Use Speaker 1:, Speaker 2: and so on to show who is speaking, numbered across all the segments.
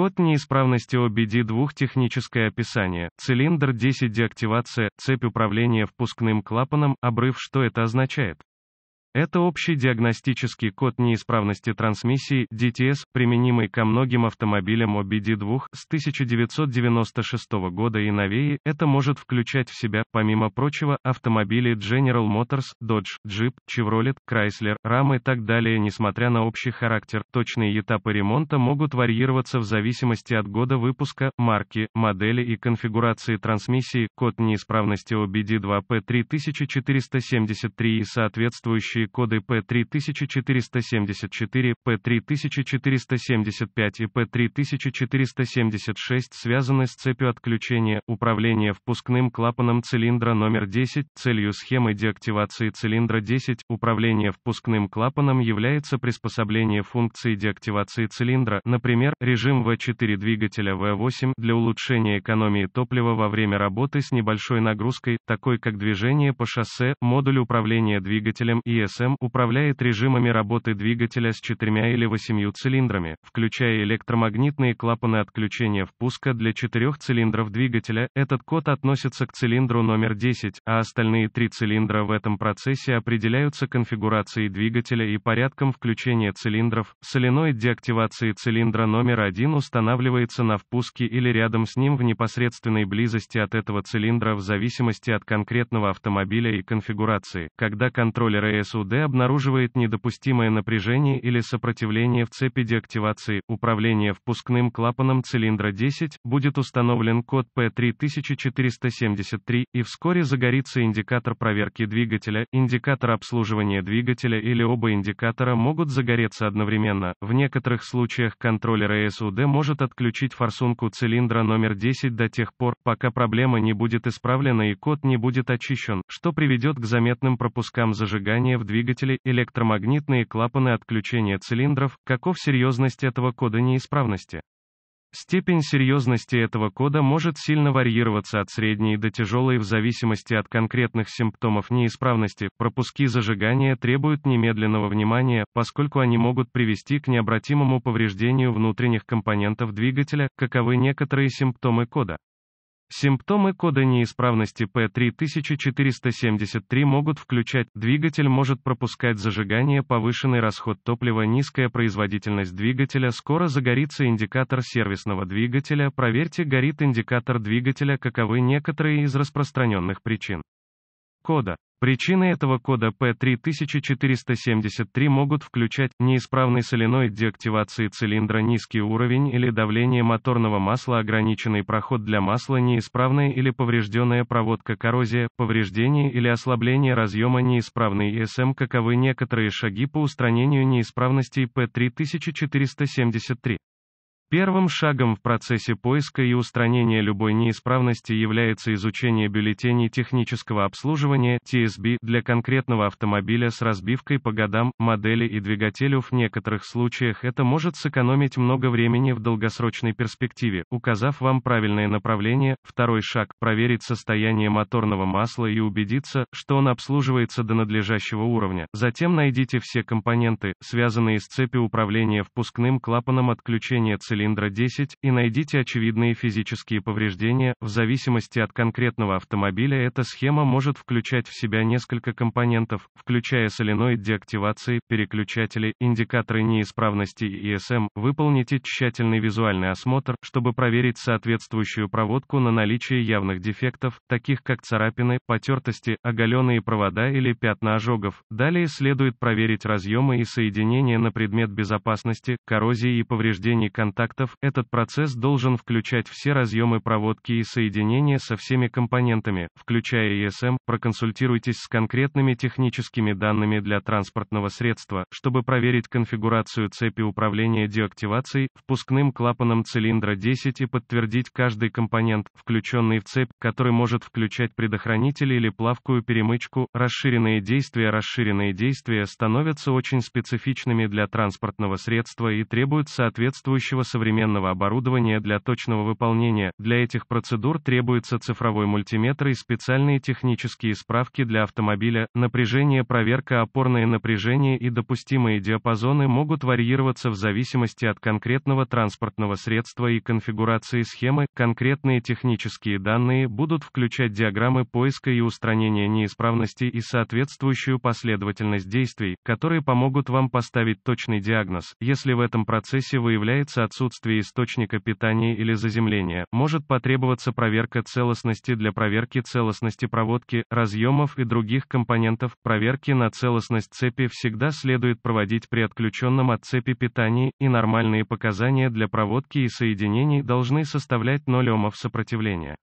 Speaker 1: Код неисправности OBD2 техническое описание, цилиндр 10 деактивация, цепь управления впускным клапаном, обрыв что это означает? Это общий диагностический код неисправности трансмиссии DTS, применимый ко многим автомобилям OBD2 с 1996 года и новее. Это может включать в себя, помимо прочего, автомобили General Motors, Dodge, Jeep, Chevrolet, Chrysler, RAM и так далее. Несмотря на общий характер, точные этапы ремонта могут варьироваться в зависимости от года выпуска, марки, модели и конфигурации трансмиссии. Код неисправности OBD2P3473 и соответствующие рабочие коды P3474, P3475 и P3476 связаны с цепью отключения, управления впускным клапаном цилиндра номер 10, целью схемы деактивации цилиндра 10, управление впускным клапаном является приспособление функции деактивации цилиндра, например, режим V4 двигателя V8 для улучшения экономии топлива во время работы с небольшой нагрузкой, такой как движение по шоссе, модуль управления двигателем и ГСМ управляет режимами работы двигателя с четырьмя или восемью цилиндрами, включая электромагнитные клапаны отключения впуска для четырех цилиндров двигателя, этот код относится к цилиндру номер 10, а остальные три цилиндра в этом процессе определяются конфигурацией двигателя и порядком включения цилиндров. Соленоид деактивации цилиндра номер 1 устанавливается на впуске или рядом с ним в непосредственной близости от этого цилиндра в зависимости от конкретного автомобиля и конфигурации. Когда контроллер ESU э Д обнаруживает недопустимое напряжение или сопротивление в цепи деактивации, управления впускным клапаном цилиндра 10, будет установлен код P3473, и вскоре загорится индикатор проверки двигателя, индикатор обслуживания двигателя или оба индикатора могут загореться одновременно. В некоторых случаях контроллер ЭСУД может отключить форсунку цилиндра номер 10 до тех пор, пока проблема не будет исправлена и код не будет очищен, что приведет к заметным пропускам зажигания в двигателей, электромагнитные клапаны отключения цилиндров, каков серьезность этого кода неисправности. Степень серьезности этого кода может сильно варьироваться от средней до тяжелой в зависимости от конкретных симптомов неисправности. Пропуски зажигания требуют немедленного внимания, поскольку они могут привести к необратимому повреждению внутренних компонентов двигателя, каковы некоторые симптомы кода. Симптомы кода неисправности P3473 могут включать, двигатель может пропускать зажигание, повышенный расход топлива, низкая производительность двигателя, скоро загорится индикатор сервисного двигателя, проверьте, горит индикатор двигателя, каковы некоторые из распространенных причин кода. Причины этого кода P3473 могут включать неисправный соленоид деактивации цилиндра низкий уровень или давление моторного масла ограниченный проход для масла неисправная или поврежденная проводка коррозия, повреждение или ослабление разъема неисправный ИСМ каковы некоторые шаги по устранению неисправностей P3473. Первым шагом в процессе поиска и устранения любой неисправности является изучение бюллетеней технического обслуживания TSB для конкретного автомобиля с разбивкой по годам, модели и двигателю. В некоторых случаях это может сэкономить много времени в долгосрочной перспективе, указав вам правильное направление. Второй шаг – проверить состояние моторного масла и убедиться, что он обслуживается до надлежащего уровня. Затем найдите все компоненты, связанные с цепью управления впускным клапаном отключения цилиндра цилиндра-10, и найдите очевидные физические повреждения, в зависимости от конкретного автомобиля эта схема может включать в себя несколько компонентов, включая соленоид деактивации, переключатели, индикаторы неисправности и ESM, выполните тщательный визуальный осмотр, чтобы проверить соответствующую проводку на наличие явных дефектов, таких как царапины, потертости, оголенные провода или пятна ожогов. Далее следует проверить разъемы и соединения на предмет безопасности, коррозии и повреждений контакта контактов, этот процесс должен включать все разъемы проводки и соединения со всеми компонентами, включая ESM. Проконсультируйтесь с конкретными техническими данными для транспортного средства, чтобы проверить конфигурацию цепи управления деактивацией, впускным клапаном цилиндра 10 и подтвердить каждый компонент, включенный в цепь, который может включать предохранитель или плавкую перемычку. Расширенные действия Расширенные действия становятся очень специфичными для транспортного средства и требуют соответствующего современного современного оборудования для точного выполнения. Для этих процедур требуется цифровой мультиметр и специальные технические справки для автомобиля. Напряжение, проверка, опорное напряжение и допустимые диапазоны могут варьироваться в зависимости от конкретного транспортного средства и конфигурации схемы. Конкретные технические данные будут включать диаграммы поиска и устранения неисправностей и соответствующую последовательность действий, которые помогут вам поставить точный диагноз. Если в этом процессе выявляется отсутствие отсутствии источника питания или заземления, может потребоваться проверка целостности для проверки целостности проводки, разъемов и других компонентов. Проверки на целостность цепи всегда следует проводить при отключенном от цепи питании, и нормальные показания для проводки и соединений должны составлять 0 омов сопротивления.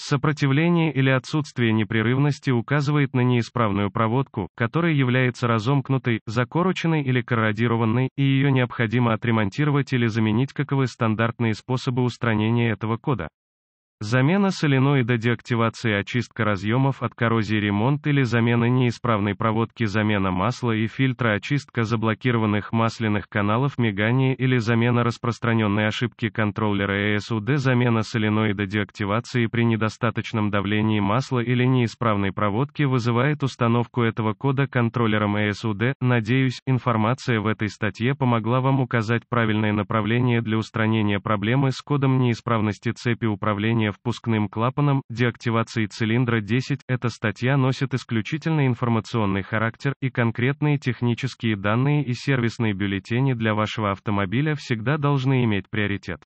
Speaker 1: Сопротивление или отсутствие непрерывности указывает на неисправную проводку, которая является разомкнутой, закороченной или корродированной, и ее необходимо отремонтировать или заменить каковы стандартные способы устранения этого кода. Замена соленоида деактивация очистка разъемов от коррозии ремонт или замена неисправной проводки замена масла и фильтра очистка заблокированных масляных каналов мигания или замена распространенной ошибки контроллера ESUD замена соленоида деактивации при недостаточном давлении масла или неисправной проводки вызывает установку этого кода контроллером ESUD. Надеюсь, информация в этой статье помогла вам указать правильное направление для устранения проблемы с кодом неисправности цепи управления впускным клапаном, деактивации цилиндра 10, эта статья носит исключительно информационный характер, и конкретные технические данные и сервисные бюллетени для вашего автомобиля всегда должны иметь приоритет.